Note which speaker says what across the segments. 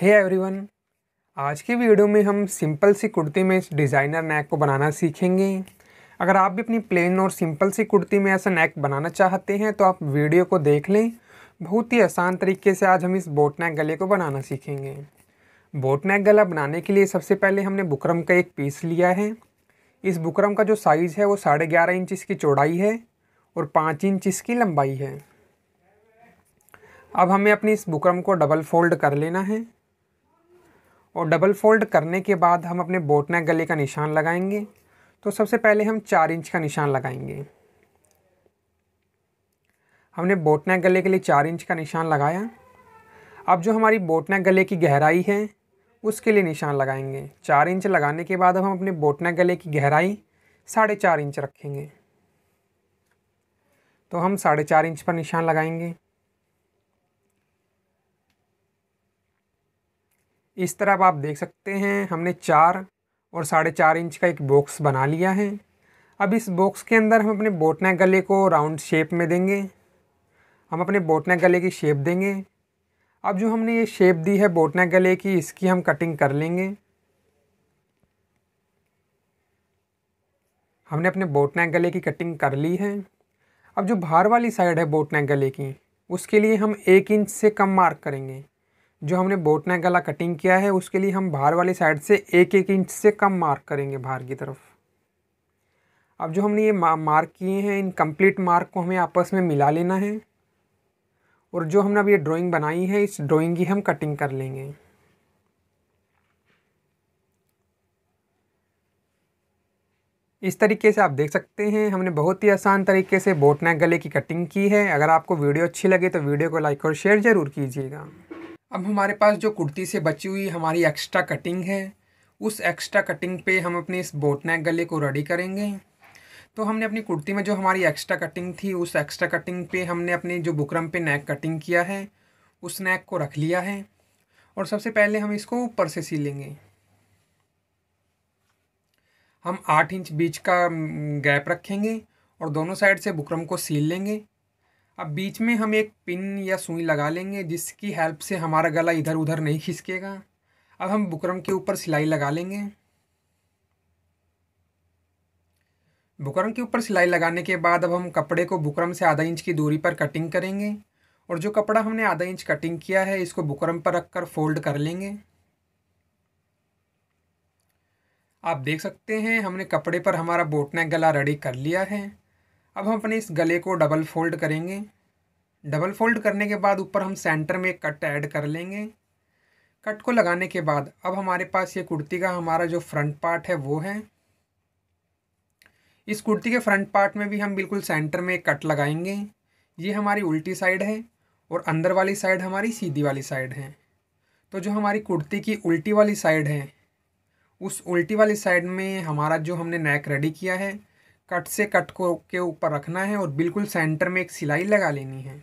Speaker 1: हे hey everyone आज की video में हम सिंपल सी कुर्ती में इस डिज़ाइनर नेक को बनाना सीखेंगे अगर आप भी अपनी प्लेन और सिंपल सी कुर्ती में ऐसा नेक बनाना चाहते हैं तो आप वीडियो को देख लें बहुत ही आसान तरीके से आज हम इस बोट नेक गले को बनाना सीखेंगे बोट नेक गला बनाने के लिए सबसे पहले हमने बुकरम का एक पीस लिया है इस बुकरम का जो साइज़ है वो साढ़े ग्यारह इंच इसकी चौड़ाई है और पाँच इंच इसकी लंबाई है अब हमें अपनी इस बुकरम को डबल फोल्ड कर लेना है और डबल फोल्ड करने के बाद हम अपने बोटनेक गले का निशान लगाएंगे तो सबसे पहले हम चार इंच का निशान लगाएंगे हमने बोटनेक गले के लिए चार इंच का निशान लगाया अब जो हमारी बोटनेक गले की गहराई है उसके लिए निशान लगाएंगे चार इंच लगाने के बाद अब हम अपने बोटनेक गले की गहराई साढ़े चार इंच रखेंगे तो हम साढ़े चार इंच पर निशान लगाएंगे इस तरह आप देख सकते हैं हमने चार और साढ़े चार इंच का एक बॉक्स बना लिया है अब इस बॉक्स के अंदर हम अपने बोटनेक गले को राउंड शेप में देंगे हम अपने बोटनेक गले की शेप देंगे अब जो हमने ये शेप दी है बोटना गले की इसकी हम कटिंग कर लेंगे हमने अपने बोटनेक गले की कटिंग कर ली है अब जो बाहर वाली साइड है बोटनेक गले की उसके लिए हम एक इंच से कम मार्क करेंगे जो हमने बोटने गला कटिंग किया है उसके लिए हम बाहर वाली साइड से एक एक इंच से कम मार्क करेंगे बाहर की तरफ अब जो हमने ये मार्क किए हैं इन कंप्लीट मार्क को हमें आपस में मिला लेना है और जो हमने अब ये ड्राइंग बनाई है इस ड्राइंग की हम कटिंग कर लेंगे इस तरीके से आप देख सकते हैं हमने बहुत ही आसान तरीके से बोटनेक गले की कटिंग की है अगर आपको वीडियो अच्छी लगे तो वीडियो को लाइक और शेयर ज़रूर कीजिएगा अब हमारे पास जो कुर्ती से बची हुई हमारी एक्स्ट्रा कटिंग है उस एक्स्ट्रा कटिंग पे हम अपने इस बोटनेक गले को रेडी करेंगे तो हमने अपनी कुर्ती में जो हमारी एक्स्ट्रा कटिंग थी उस एक्स्ट्रा कटिंग पे हमने अपने जो बुकरम पे नेक कटिंग किया है उस नेक को रख लिया है और सबसे पहले हम इसको ऊपर से सी लेंगे हम आठ इंच बीच का गैप रखेंगे और दोनों साइड से बुकरम को सील लेंगे अब बीच में हम एक पिन या सुई लगा लेंगे जिसकी हेल्प से हमारा गला इधर उधर नहीं खिसकेगा अब हम बुकरम के ऊपर सिलाई लगा लेंगे बुकरम के ऊपर सिलाई लगाने के बाद अब हम कपड़े को बुकरम से आधा इंच की दूरी पर कटिंग करेंगे और जो कपड़ा हमने आधा इंच कटिंग किया है इसको बुकरम पर रख कर फोल्ड कर लेंगे आप देख सकते हैं हमने कपड़े पर हमारा बोटनेक गला रेडी कर लिया है अब हम अपने इस गले को डबल फोल्ड करेंगे डबल फोल्ड करने के बाद ऊपर हम सेंटर में कट ऐड कर लेंगे कट को लगाने के बाद अब हमारे पास ये कुर्ती का हमारा जो फ्रंट पार्ट है वो है इस कुर्ती के फ्रंट पार्ट में भी हम बिल्कुल सेंटर में कट लगाएंगे ये हमारी उल्टी साइड है और अंदर वाली साइड हमारी सीधी वाली साइड है तो जो हमारी कुर्ती की उल्टी वाली साइड है उस उल्टी वाली साइड में हमारा जो हमने नेक रेडी किया है कट से कट को के ऊपर रखना है और बिल्कुल सेंटर में एक सिलाई लगा लेनी है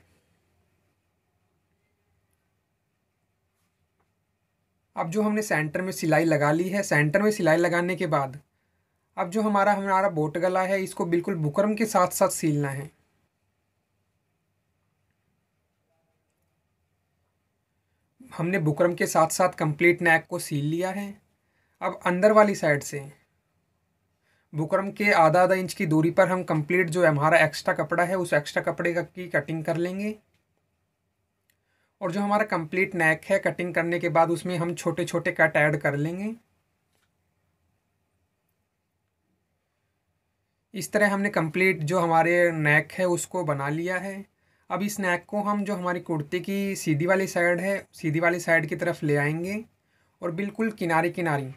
Speaker 1: अब जो हमने सेंटर में सिलाई लगा ली है सेंटर में सिलाई लगाने के बाद अब जो हमारा हमारा बोट गला है इसको बिल्कुल बुकरम के साथ साथ सीलना है हमने बुकरम के साथ साथ कंप्लीट नेक को सील लिया है अब अंदर वाली साइड से बुकरम के आधा आधा इंच की दूरी पर हम कंप्लीट जो हमारा एक्स्ट्रा कपड़ा है उस एक्स्ट्रा कपड़े का की कटिंग कर लेंगे और जो हमारा कंप्लीट नेक है कटिंग करने के बाद उसमें हम छोटे छोटे कट ऐड कर लेंगे इस तरह हमने कंप्लीट जो हमारे नेक है उसको बना लिया है अब इस नेक को हम जो हमारी कुर्ती की सीधी वाली साइड है सीधी वाली साइड की तरफ ले आएंगे और बिल्कुल किनारे किनारे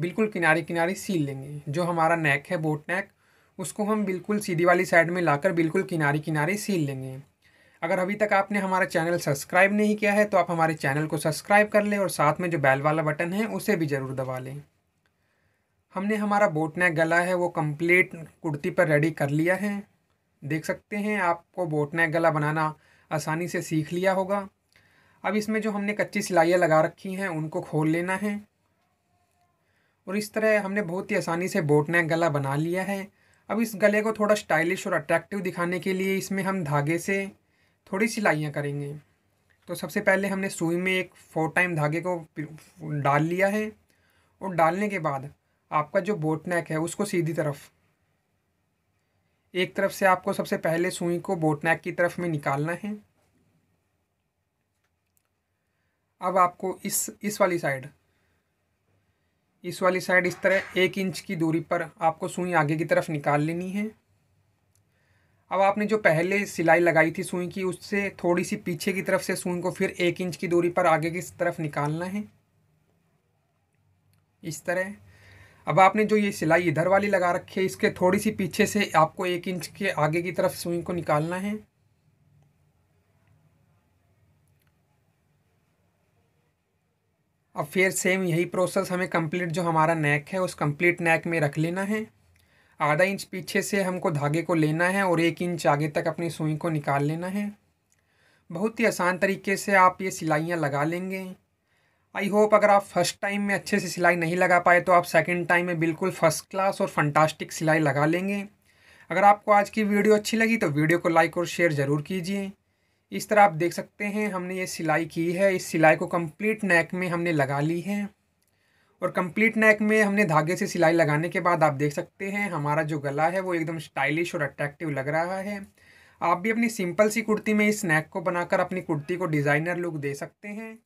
Speaker 1: बिल्कुल किनारे किनारे सील लेंगे जो हमारा नेक है बोट नेक उसको हम बिल्कुल सीधी वाली साइड में लाकर बिल्कुल किनारे किनारे सील लेंगे अगर अभी तक आपने हमारा चैनल सब्सक्राइब नहीं किया है तो आप हमारे चैनल को सब्सक्राइब कर लें और साथ में जो बैल वाला बटन है उसे भी ज़रूर दबा लें हमने हमारा बोट नेक गला है वो कम्प्लीट कुर्ती पर रेडी कर लिया है देख सकते हैं आपको बोट नेक गला बनाना आसानी से सीख लिया होगा अब इसमें जो हमने कच्ची सिलाइयाँ लगा रखी हैं उनको खोल लेना है और इस तरह हमने बहुत ही आसानी से बोट नेक गला बना लिया है अब इस गले को थोड़ा स्टाइलिश और अट्रैक्टिव दिखाने के लिए इसमें हम धागे से थोड़ी सिलाइयाँ करेंगे तो सबसे पहले हमने सुई में एक फोर टाइम धागे को डाल लिया है और डालने के बाद आपका जो बोट नेक है उसको सीधी तरफ एक तरफ से आपको सबसे पहले सुई को बोट नेक की तरफ में निकालना है अब आपको इस इस वाली साइड इस वाली साइड इस तरह एक इंच की दूरी पर आपको सुई आगे की तरफ निकाल लेनी है अब आपने जो पहले सिलाई लगाई थी सुई की उससे थोड़ी सी पीछे की तरफ से सुई को फिर एक इंच की दूरी पर आगे की तरफ निकालना है इस तरह अब आपने जो ये सिलाई इधर वाली लगा रखी है इसके थोड़ी सी पीछे से आपको एक इंच के आगे की तरफ सुई को निकालना है अब फिर सेम यही प्रोसेस हमें कंप्लीट जो हमारा नेक है उस कंप्लीट नेक में रख लेना है आधा इंच पीछे से हमको धागे को लेना है और एक इंच आगे तक अपनी सुई को निकाल लेना है बहुत ही आसान तरीके से आप ये सिलाइयाँ लगा लेंगे आई होप अगर आप फर्स्ट टाइम में अच्छे से सिलाई नहीं लगा पाए तो आप सेकंड टाइम में बिल्कुल फर्स्ट क्लास और फंटास्टिक सिलाई लगा लेंगे अगर आपको आज की वीडियो अच्छी लगी तो वीडियो को लाइक और शेयर ज़रूर कीजिए इस तरह आप देख सकते हैं हमने ये सिलाई की है इस सिलाई को कंप्लीट नेक में हमने लगा ली है और कंप्लीट नेक में हमने धागे से सिलाई लगाने के बाद आप देख सकते हैं हमारा जो गला है वो एकदम स्टाइलिश और अट्रैक्टिव लग रहा है आप भी अपनी सिंपल सी कुर्ती में इस नेक को बनाकर अपनी कुर्ती को डिज़ाइनर लुक दे सकते हैं